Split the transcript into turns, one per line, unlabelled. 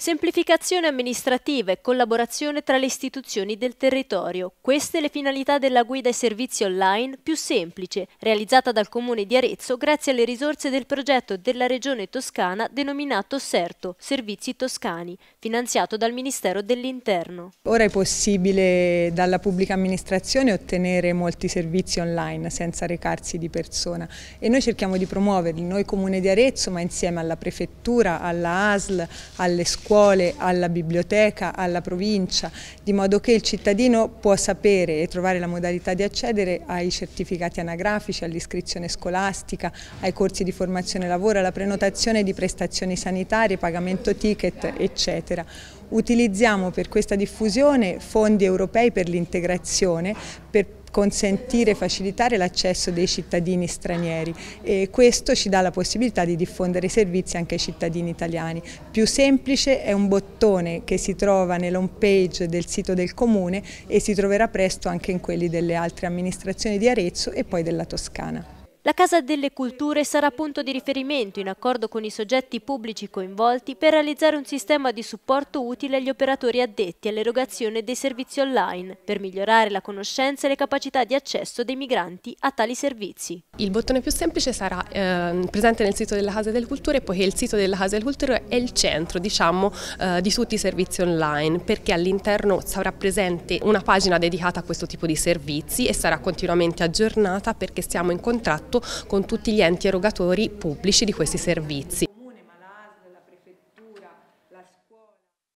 Semplificazione amministrativa e collaborazione tra le istituzioni del territorio. Queste le finalità della guida ai servizi online più semplice, realizzata dal Comune di Arezzo grazie alle risorse del progetto della Regione Toscana denominato Serto, Servizi Toscani, finanziato dal Ministero dell'Interno.
Ora è possibile dalla pubblica amministrazione ottenere molti servizi online senza recarsi di persona e noi cerchiamo di promuoverli, noi Comune di Arezzo ma insieme alla Prefettura, alla ASL, alle scuole scuole, alla biblioteca, alla provincia, di modo che il cittadino può sapere e trovare la modalità di accedere ai certificati anagrafici, all'iscrizione scolastica, ai corsi di formazione lavoro, alla prenotazione di prestazioni sanitarie, pagamento ticket, eccetera. Utilizziamo per questa diffusione fondi europei per l'integrazione, per consentire e facilitare l'accesso dei cittadini stranieri e questo ci dà la possibilità di diffondere i servizi anche ai cittadini italiani. Più semplice è un bottone che si trova nell'home page del sito del comune e si troverà presto anche in quelli delle altre amministrazioni di Arezzo e poi della Toscana.
La Casa delle Culture sarà punto di riferimento in accordo con i soggetti pubblici coinvolti per realizzare un sistema di supporto utile agli operatori addetti all'erogazione dei servizi online per migliorare la conoscenza e le capacità di accesso dei migranti a tali servizi.
Il bottone più semplice sarà eh, presente nel sito della Casa delle Culture poiché il sito della Casa delle Culture è il centro diciamo, eh, di tutti i servizi online perché all'interno sarà presente una pagina dedicata a questo tipo di servizi e sarà continuamente aggiornata perché siamo in contratto con tutti gli enti erogatori pubblici di questi servizi.